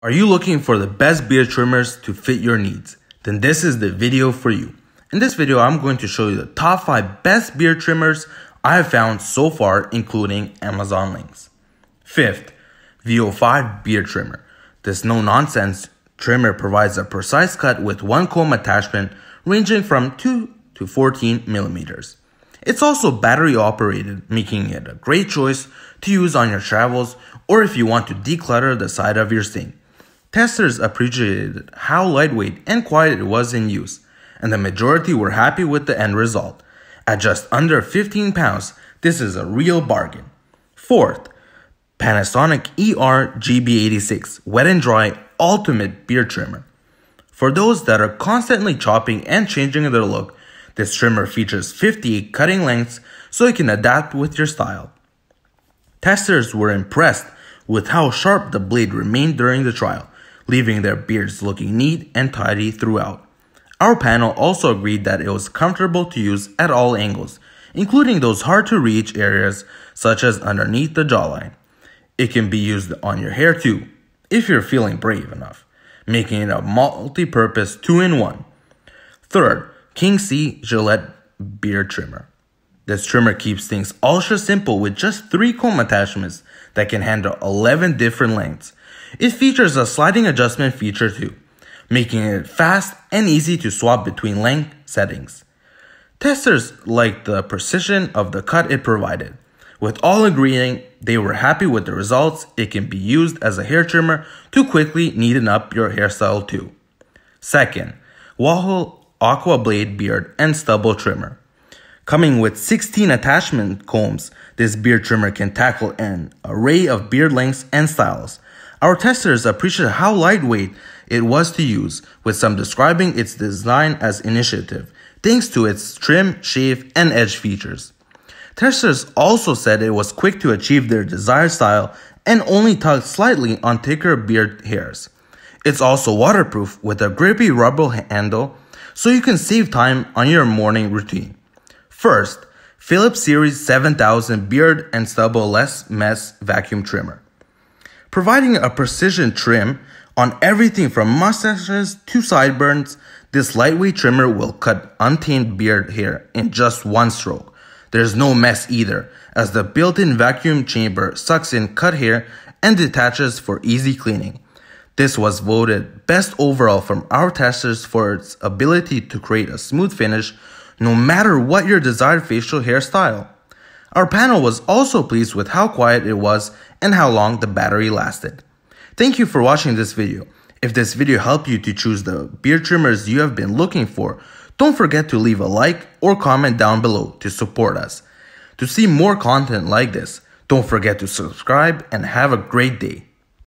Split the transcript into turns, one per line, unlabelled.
Are you looking for the best beard trimmers to fit your needs? Then this is the video for you. In this video, I'm going to show you the top 5 best beard trimmers I have found so far, including Amazon links. 5th, VO5 Beard Trimmer. This no-nonsense trimmer provides a precise cut with one comb attachment ranging from 2 to 14 millimeters. It's also battery operated, making it a great choice to use on your travels or if you want to declutter the side of your sink. Testers appreciated how lightweight and quiet it was in use, and the majority were happy with the end result. At just under 15 pounds, this is a real bargain. Fourth, Panasonic ER GB86 Wet and Dry Ultimate Beard Trimmer. For those that are constantly chopping and changing their look, this trimmer features 58 cutting lengths so you can adapt with your style. Testers were impressed with how sharp the blade remained during the trial, leaving their beards looking neat and tidy throughout. Our panel also agreed that it was comfortable to use at all angles, including those hard to reach areas such as underneath the jawline. It can be used on your hair too, if you're feeling brave enough, making it a multi-purpose two-in-one. Third, King C Gillette Beard Trimmer. This trimmer keeps things ultra simple with just three comb attachments that can handle 11 different lengths, it features a sliding adjustment feature too, making it fast and easy to swap between length settings. Testers liked the precision of the cut it provided, with all agreeing they were happy with the results. It can be used as a hair trimmer to quickly neaten up your hairstyle too. Second, Wahoo Aqua Blade Beard and Stubble Trimmer. Coming with 16 attachment combs, this beard trimmer can tackle an array of beard lengths and styles, our testers appreciated how lightweight it was to use, with some describing its design as initiative, thanks to its trim, shave, and edge features. Testers also said it was quick to achieve their desired style and only tugged slightly on thicker beard hairs. It's also waterproof with a grippy rubber handle, so you can save time on your morning routine. First, Philips Series 7000 Beard and Stubble Less Mess Vacuum Trimmer providing a precision trim on everything from mustaches to sideburns, this lightweight trimmer will cut untamed beard hair in just one stroke. There's no mess either, as the built-in vacuum chamber sucks in cut hair and detaches for easy cleaning. This was voted best overall from our testers for its ability to create a smooth finish no matter what your desired facial hairstyle. Our panel was also pleased with how quiet it was and how long the battery lasted. Thank you for watching this video. If this video helped you to choose the beard trimmers you have been looking for, don't forget to leave a like or comment down below to support us. To see more content like this, don't forget to subscribe and have a great day.